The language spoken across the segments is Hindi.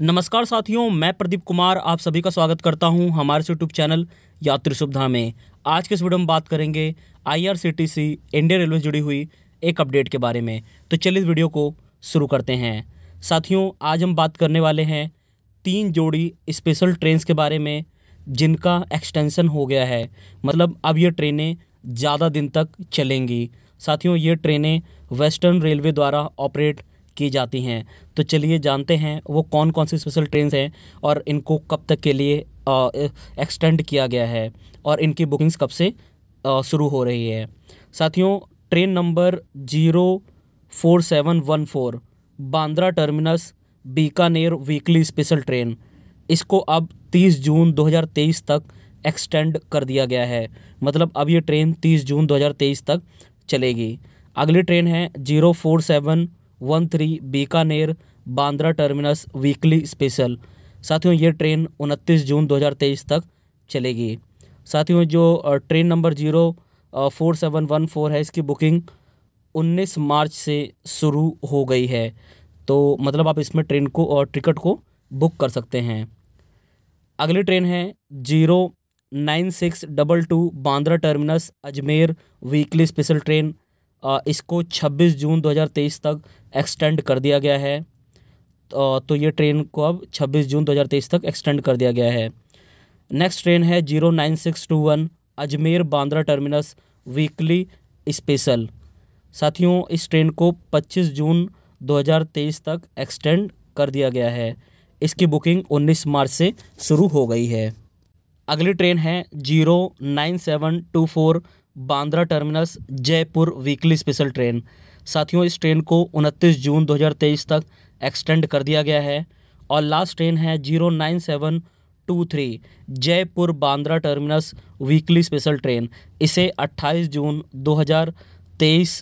नमस्कार साथियों मैं प्रदीप कुमार आप सभी का स्वागत करता हूं हमारे यूट्यूब चैनल यात्री सुविधा में आज के इस वीडियो में बात करेंगे आईआरसीटीसी इंडियन रेलवे जुड़ी हुई एक अपडेट के बारे में तो चलिए इस वीडियो को शुरू करते हैं साथियों आज हम बात करने वाले हैं तीन जोड़ी स्पेशल ट्रेन के बारे में जिनका एक्सटेंसन हो गया है मतलब अब ये ट्रेनें ज़्यादा दिन तक चलेंगी साथियों ये ट्रेनें वेस्टर्न रेलवे द्वारा ऑपरेट की जाती हैं तो चलिए जानते हैं वो कौन कौन सी स्पेशल ट्रेन हैं और इनको कब तक के लिए एक्सटेंड किया गया है और इनकी बुकिंग्स कब से शुरू हो रही है साथियों train number zero four seven one four Bandra terminus Bikaner weekly special train इसको अब 30 जून 2023 तक एक्सटेंड कर दिया गया है मतलब अब ये ट्रेन 30 जून 2023 तक चलेगी अगली ट्रेन है zero four seven one three Bikaner Bandra terminus weekly special साथियों ये ट्रेन उनतीस जून 2023 तक चलेगी साथियों जो train number zero four seven one four है इसकी बुकिंग 19 मार्च से शुरू हो गई है तो मतलब आप इसमें ट्रेन को और टिकट को बुक कर सकते हैं अगली ट्रेन है zero nine six double two Bandra terminus Ajmer weekly special train इसको 26 जून 2023 तक एक्सटेंड कर दिया गया है तो ये ट्रेन को अब 26 जून 2023 तक एक्सटेंड कर दिया गया है नेक्स्ट ट्रेन है zero nine six two one Ajmer Bandra terminus weekly special साथियों इस ट्रेन को 25 जून 2023 तक एक्सटेंड कर दिया गया है इसकी बुकिंग 19 मार्च से शुरू हो गई है अगली ट्रेन है zero nine seven two four Bandra terminus Jaipur weekly special train साथियों इस ट्रेन को 29 जून 2023 तक एक्सटेंड कर दिया गया है और लास्ट ट्रेन है zero nine seven two three Jaipur Bandra terminus weekly special train इसे 28 जून 2023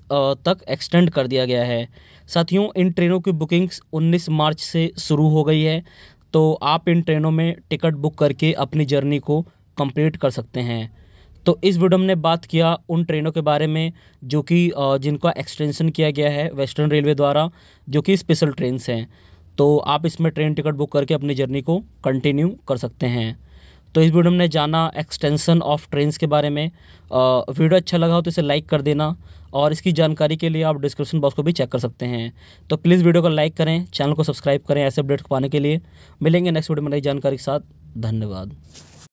तक एक्सटेंड कर दिया गया है साथियों इन ट्रेनों की बुकिंग्स 19 मार्च से शुरू हो गई है तो आप इन ट्रेनों में टिकट बुक करके अपनी जर्नी को कंप्लीट कर सकते हैं तो इस वीडियो में बात किया उन ट्रेनों के बारे में जो कि जिनका एक्सटेंशन किया गया है वेस्टर्न रेलवे द्वारा जो कि स्पेशल ट्रेन हैं तो आप इसमें ट्रेन टिकट बुक करके अपनी जर्नी को कंटिन्यू कर सकते हैं तो इस वीडियो में जाना एक्सटेंशन ऑफ ट्रेन के बारे में वीडियो अच्छा लगा हो तो इसे लाइक कर देना और इसकी जानकारी के लिए आप डिस्क्रिप्शन बॉक्स को भी चेक कर सकते हैं तो प्लीज़ वीडियो को लाइक करें चैनल को सब्सक्राइब करें ऐसे अपडेट पाने के लिए मिलेंगे नेक्स्ट वीडियो में नई जानकारी के साथ धन्यवाद